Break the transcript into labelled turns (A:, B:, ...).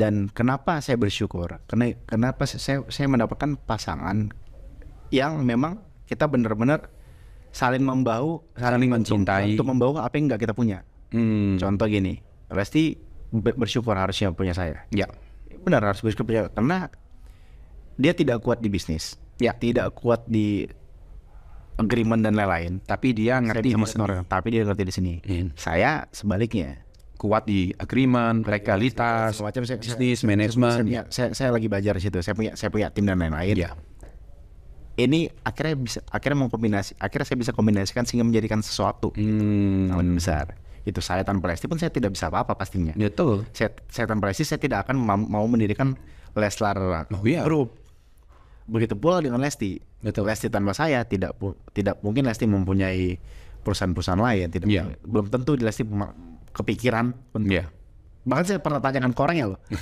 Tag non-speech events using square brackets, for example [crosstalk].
A: Dan kenapa saya bersyukur? Karena kenapa saya saya mendapatkan pasangan yang memang kita benar-benar saling membau, saling, saling mencintai untuk membawa apa yang nggak kita punya. Hmm. Contoh gini, pasti bersyukur harusnya punya saya. Ya, benar harus bersyukur punya karena dia tidak kuat di bisnis. Ya, tidak kuat di agreement dan lain-lain. Tapi dia ngerti di sini. Tapi dia ngerti di sini. Hmm. Saya sebaliknya kuat di agreement, iya, iya, legalitas, macam bisnis, manajemen. Saya, iya. saya, saya lagi belajar situ. Saya punya saya punya tim dan lain-lain. Yeah. Ini akhirnya bisa akhirnya mengkombinasi akhirnya saya bisa kombinasikan sehingga menjadikan sesuatu hmm. yang besar. Itu saya tanpa Lesti pun saya tidak bisa apa-apa pastinya. Betul. Saya, saya tanpa Lesti saya tidak akan mau mendirikan Leslar oh, yeah. Group. Begitu pula dengan Lesti. Betul. Lesti tanpa saya tidak tidak mungkin Lesti mempunyai perusahaan-perusahaan lain tidak yeah. belum tentu di Lesti kepikiran Iya. Yeah. Bahkan saya pernah tanyakan ke orang ya loh. [laughs]